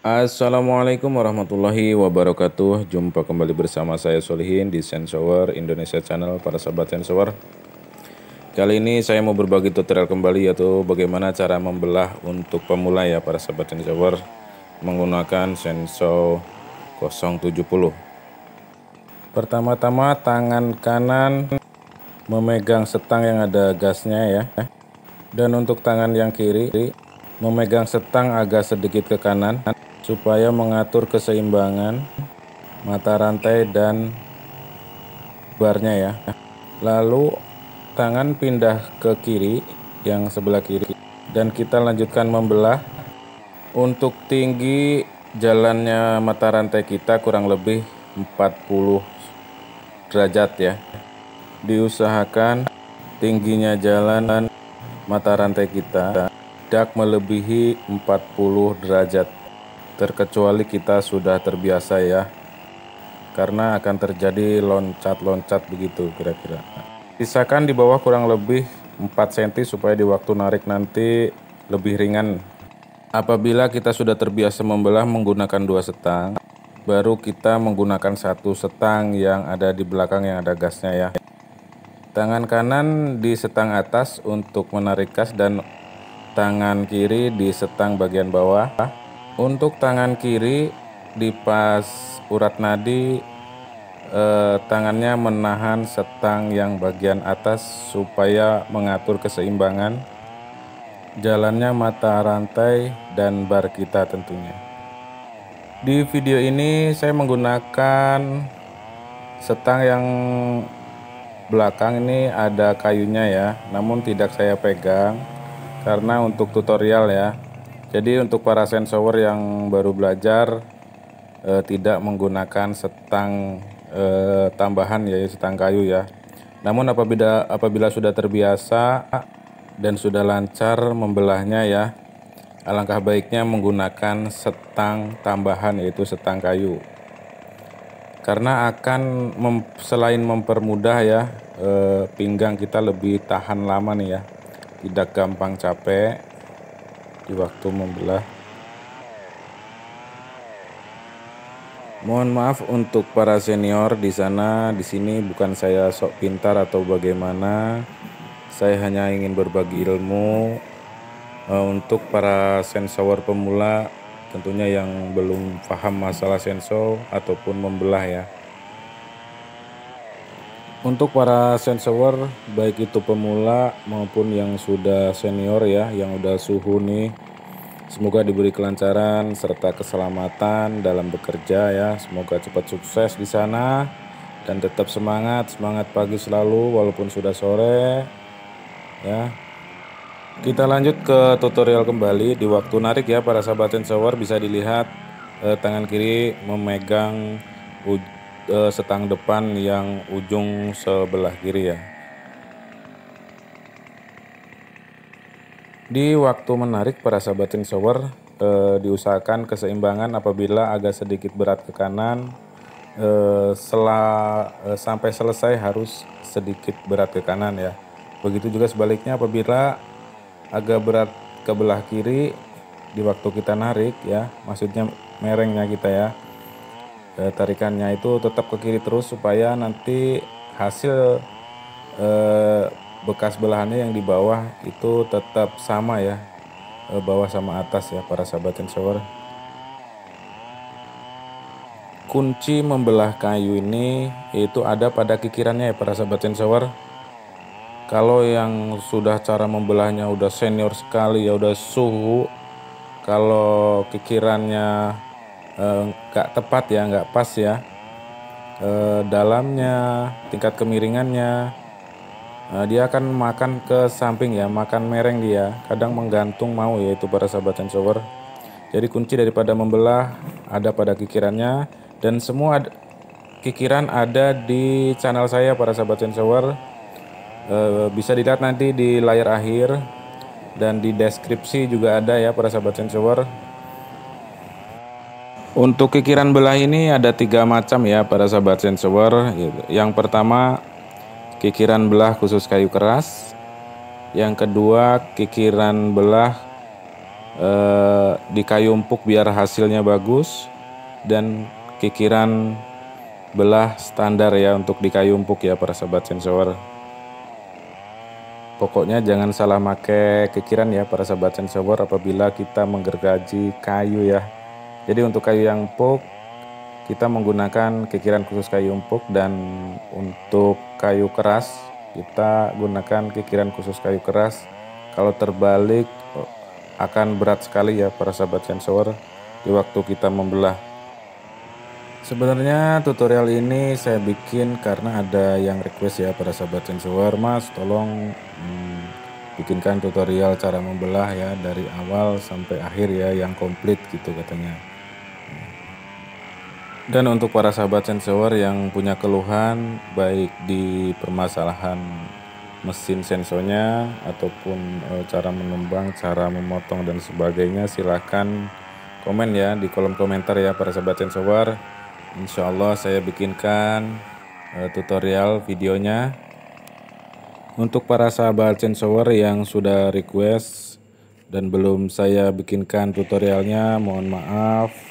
Assalamualaikum warahmatullahi wabarakatuh Jumpa kembali bersama saya Solihin di Sensower Indonesia Channel Para sahabat Sensower Kali ini saya mau berbagi tutorial kembali Yaitu bagaimana cara membelah untuk pemula ya para sahabat Sensower Menggunakan Senso 070 Pertama-tama tangan kanan memegang setang yang ada gasnya ya Dan untuk tangan yang kiri memegang setang agak sedikit ke kanan supaya mengatur keseimbangan mata rantai dan barnya ya. Lalu tangan pindah ke kiri yang sebelah kiri dan kita lanjutkan membelah untuk tinggi jalannya mata rantai kita kurang lebih 40 derajat ya. Diusahakan tingginya jalanan mata rantai kita tidak melebihi 40 derajat terkecuali kita sudah terbiasa ya karena akan terjadi loncat-loncat begitu kira-kira pisahkan di bawah kurang lebih 4 cm supaya di waktu narik nanti lebih ringan apabila kita sudah terbiasa membelah menggunakan dua setang baru kita menggunakan satu setang yang ada di belakang yang ada gasnya ya tangan kanan di setang atas untuk menarik gas dan tangan kiri di setang bagian bawah untuk tangan kiri di pas urat nadi eh, tangannya menahan setang yang bagian atas supaya mengatur keseimbangan jalannya mata rantai dan bar kita tentunya. Di video ini saya menggunakan setang yang belakang ini ada kayunya ya, namun tidak saya pegang karena untuk tutorial ya. Jadi untuk para sensor yang baru belajar e, tidak menggunakan setang e, tambahan yaitu setang kayu ya. Namun apabila apabila sudah terbiasa dan sudah lancar membelahnya ya, alangkah baiknya menggunakan setang tambahan yaitu setang kayu. Karena akan mem, selain mempermudah ya e, pinggang kita lebih tahan lama nih ya. Tidak gampang capek di waktu membelah. Mohon maaf untuk para senior di sana, di sini bukan saya sok pintar atau bagaimana. Saya hanya ingin berbagi ilmu eh, untuk para sensor pemula tentunya yang belum paham masalah sensor ataupun membelah ya. Untuk para sensor baik itu pemula maupun yang sudah senior ya, yang udah suhu nih. Semoga diberi kelancaran serta keselamatan dalam bekerja ya. Semoga cepat sukses di sana dan tetap semangat, semangat pagi selalu walaupun sudah sore. Ya. Kita lanjut ke tutorial kembali di waktu narik ya para sahabat sensor bisa dilihat eh, tangan kiri memegang Eh, setang depan yang ujung sebelah kiri ya. Di waktu menarik para sahabat shower eh, diusahakan keseimbangan apabila agak sedikit berat ke kanan eh, selah, eh, sampai selesai harus sedikit berat ke kanan ya. Begitu juga sebaliknya apabila agak berat ke belah kiri di waktu kita narik ya, maksudnya merengnya kita ya eh, tarikannya itu tetap ke kiri terus supaya nanti hasil eh, bekas belahannya yang di bawah itu tetap sama ya eh, bawah sama atas ya para sahabat sensor kunci membelah kayu ini itu ada pada kikirannya ya para sahabat sensor kalau yang sudah cara membelahnya udah senior sekali ya udah suhu kalau kikirannya Eh, nggak uh, tepat ya nggak pas ya Uh, dalamnya tingkat kemiringannya uh, dia akan makan ke samping ya makan mereng dia kadang menggantung mau yaitu para sahabat shower jadi kunci daripada membelah ada pada kikirannya dan semua ad kikiran ada di channel saya para sahabat shower eh, bisa dilihat nanti di layar akhir dan di deskripsi juga ada ya para sahabat shower untuk kikiran belah ini ada tiga macam ya para sahabat sensor. Yang pertama kikiran belah khusus kayu keras. Yang kedua kikiran belah eh, di kayu empuk biar hasilnya bagus. Dan kikiran belah standar ya untuk di kayu empuk ya para sahabat sensor. Pokoknya jangan salah make kikiran ya para sahabat sensor apabila kita menggergaji kayu ya. Jadi untuk kayu yang empuk kita menggunakan kikiran khusus kayu empuk dan untuk kayu keras kita gunakan kikiran khusus kayu keras. Kalau terbalik oh, akan berat sekali ya para sahabat sensor di waktu kita membelah. Sebenarnya tutorial ini saya bikin karena ada yang request ya para sahabat sensor, Mas tolong hmm, bikinkan tutorial cara membelah ya dari awal sampai akhir ya yang komplit gitu katanya. Dan untuk para sahabat sensor yang punya keluhan baik di permasalahan mesin sensornya ataupun e, cara menembang, cara memotong dan sebagainya silahkan komen ya di kolom komentar ya para sahabat sensor. Insya Allah saya bikinkan e, tutorial videonya. Untuk para sahabat sensor yang sudah request dan belum saya bikinkan tutorialnya mohon maaf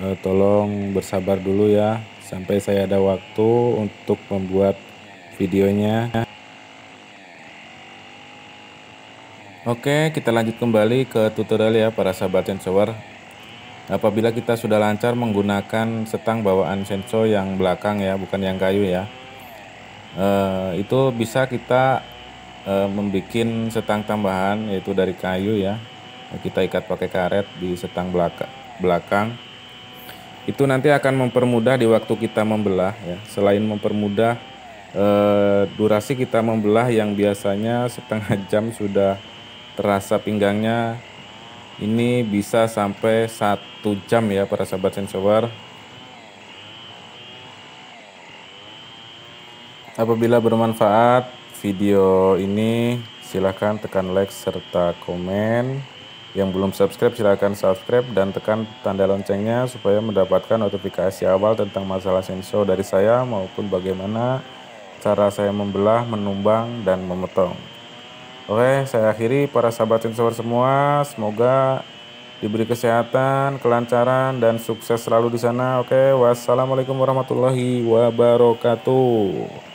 uh, tolong bersabar dulu ya sampai saya ada waktu untuk membuat videonya Oke kita lanjut kembali ke tutorial ya para sahabat sensor apabila kita sudah lancar menggunakan setang bawaan senso yang belakang ya bukan yang kayu ya uh, itu bisa kita uh, eh, membuat setang tambahan yaitu dari kayu ya kita ikat pakai karet di setang belakang belakang itu nanti akan mempermudah di waktu kita membelah ya selain mempermudah eh, durasi kita membelah yang biasanya setengah jam sudah terasa pinggangnya ini bisa sampai satu jam ya para sahabat sensor apabila bermanfaat video ini silahkan tekan like serta komen yang belum subscribe silahkan subscribe dan tekan tanda loncengnya supaya mendapatkan notifikasi awal tentang masalah senso dari saya maupun bagaimana cara saya membelah, menumbang, dan memotong. Oke, saya akhiri para sahabat sensor semua. Semoga diberi kesehatan, kelancaran, dan sukses selalu di sana. Oke, wassalamualaikum warahmatullahi wabarakatuh.